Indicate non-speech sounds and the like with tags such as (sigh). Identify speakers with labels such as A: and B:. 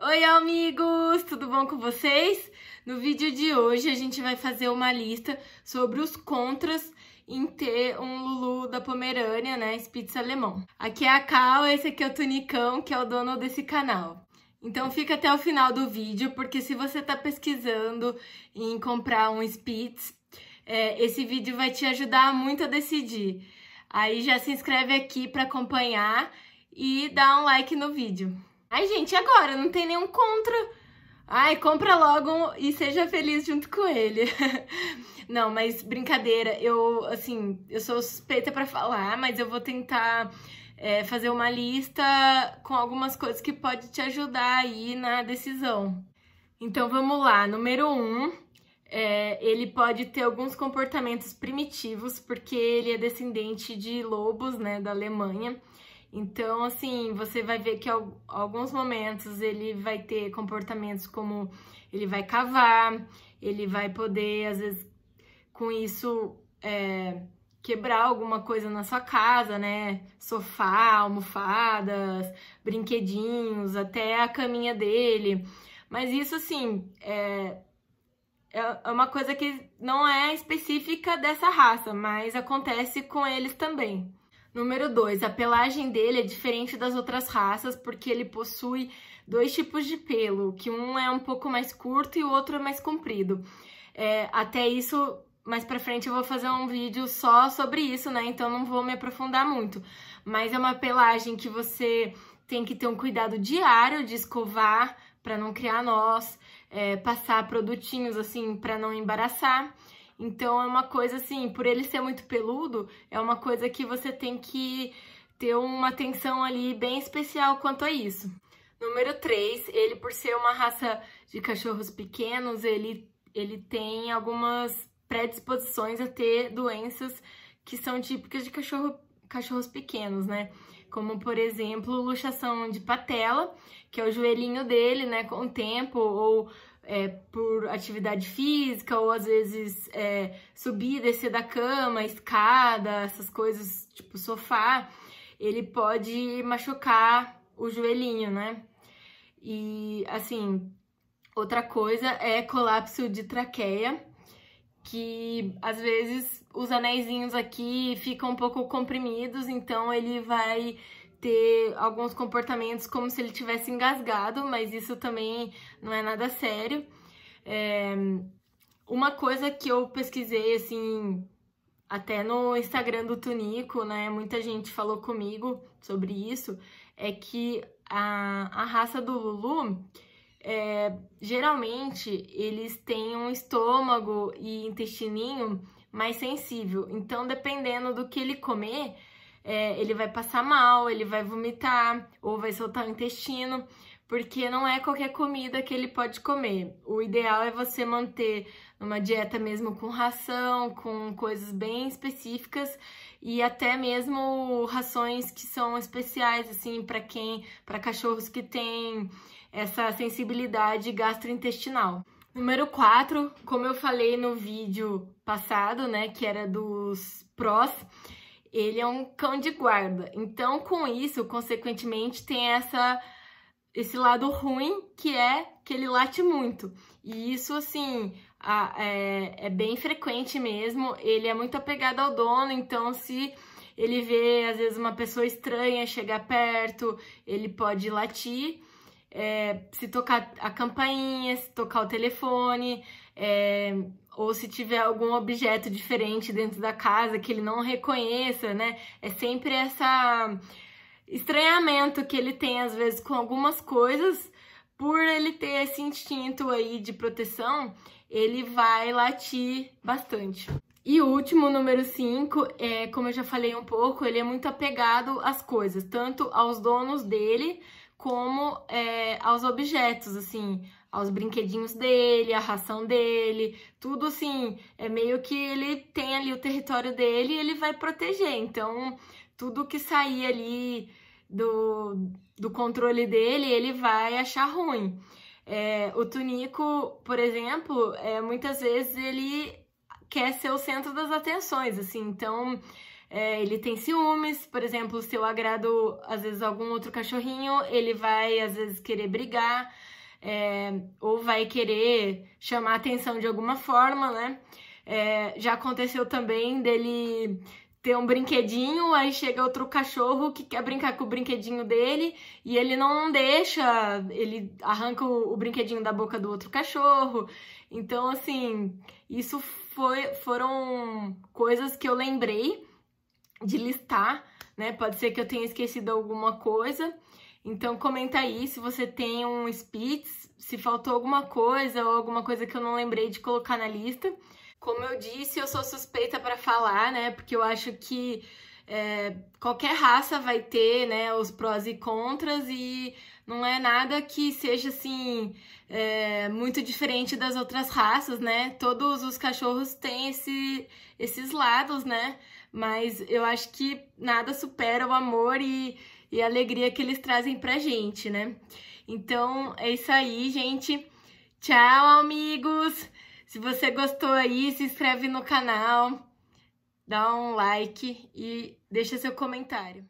A: Oi, amigos! Tudo bom com vocês? No vídeo de hoje a gente vai fazer uma lista sobre os contras em ter um Lulu da Pomerânia, né, Spitz alemão. Aqui é a Cal, esse aqui é o Tunicão, que é o dono desse canal. Então fica até o final do vídeo, porque se você tá pesquisando em comprar um Spitz, é, esse vídeo vai te ajudar muito a decidir. Aí já se inscreve aqui para acompanhar e dá um like no vídeo. Ai, gente, agora? Não tem nenhum contra. Ai, compra logo e seja feliz junto com ele. (laughs) Não, mas brincadeira, eu, assim, eu sou suspeita para falar, mas eu vou tentar é, fazer uma lista com algumas coisas que pode te ajudar aí na decisão. Então vamos lá, número um, é, ele pode ter alguns comportamentos primitivos, porque ele é descendente de lobos, né, da Alemanha. Então, assim, você vai ver que alguns momentos ele vai ter comportamentos como ele vai cavar, ele vai poder, às vezes, com isso, é, quebrar alguma coisa na sua casa, né? Sofá, almofadas, brinquedinhos, até a caminha dele. Mas isso, assim, é, é, é uma coisa que não é específica dessa raça, mas acontece com eles também. Número 2, a pelagem dele é diferente das outras raças porque ele possui dois tipos de pelo, que um é um pouco mais curto e o outro é mais comprido. É, até isso, mais pra frente eu vou fazer um vídeo só sobre isso, né? Então não vou me aprofundar muito. Mas é uma pelagem que você tem que ter um cuidado diário de escovar para não criar nós, é, passar produtinhos assim para não embaraçar. Então é uma coisa assim, por ele ser muito peludo, é uma coisa que você tem que ter uma atenção ali bem especial quanto a isso. Número 3, ele por ser uma raça de cachorros pequenos, ele, ele tem algumas predisposições a ter doenças que são típicas de cachorro, cachorros pequenos, né? Como, por exemplo, luxação de patela, que é o joelhinho dele, né, com o tempo, ou é, por atividade física, ou às vezes é, subir e descer da cama, escada, essas coisas, tipo sofá, ele pode machucar o joelhinho, né? E assim, outra coisa é colapso de traqueia, que às vezes os anéis aqui ficam um pouco comprimidos, então ele vai ter alguns comportamentos como se ele tivesse engasgado, mas isso também não é nada sério. É... Uma coisa que eu pesquisei, assim, até no Instagram do Tunico, né? Muita gente falou comigo sobre isso. É que a, a raça do Lulu, é, geralmente, eles têm um estômago e intestininho mais sensível. Então, dependendo do que ele comer, é, ele vai passar mal, ele vai vomitar ou vai soltar o intestino, porque não é qualquer comida que ele pode comer. O ideal é você manter uma dieta mesmo com ração, com coisas bem específicas e até mesmo rações que são especiais assim para quem, para cachorros que têm essa sensibilidade gastrointestinal. Número 4, como eu falei no vídeo passado, né, que era dos prós, ele é um cão de guarda. Então, com isso, consequentemente, tem essa esse lado ruim que é que ele late muito. E isso, assim, a, é, é bem frequente mesmo. Ele é muito apegado ao dono, então se ele vê, às vezes, uma pessoa estranha chegar perto, ele pode latir. É, se tocar a campainha, se tocar o telefone, é, ou se tiver algum objeto diferente dentro da casa que ele não reconheça, né? É sempre essa estranhamento que ele tem às vezes com algumas coisas, por ele ter esse instinto aí de proteção, ele vai latir bastante. E o último, número 5, é, como eu já falei um pouco, ele é muito apegado às coisas, tanto aos donos dele como é, aos objetos, assim, aos brinquedinhos dele, a ração dele, tudo assim, é meio que ele tem ali o território dele e ele vai proteger. Então, tudo que sair ali do, do controle dele, ele vai achar ruim. É, o Tunico, por exemplo, é, muitas vezes ele quer ser o centro das atenções, assim, então é, ele tem ciúmes, por exemplo, se eu agrado às vezes algum outro cachorrinho, ele vai às vezes querer brigar é, ou vai querer chamar atenção de alguma forma, né? É, já aconteceu também dele ter um brinquedinho, aí chega outro cachorro que quer brincar com o brinquedinho dele e ele não deixa, ele arranca o, o brinquedinho da boca do outro cachorro. Então, assim, isso foi, foram coisas que eu lembrei de listar, né? Pode ser que eu tenha esquecido alguma coisa. Então comenta aí se você tem um Spitz, se faltou alguma coisa ou alguma coisa que eu não lembrei de colocar na lista. Como eu disse, eu sou suspeita para falar, né? Porque eu acho que é, qualquer raça vai ter, né, os prós e contras e não é nada que seja assim é, muito diferente das outras raças, né? Todos os cachorros têm esse, esses lados, né? Mas eu acho que nada supera o amor e, e a alegria que eles trazem pra gente, né? Então é isso aí, gente. Tchau, amigos! Se você gostou aí, se inscreve no canal dá um like e deixa seu comentário.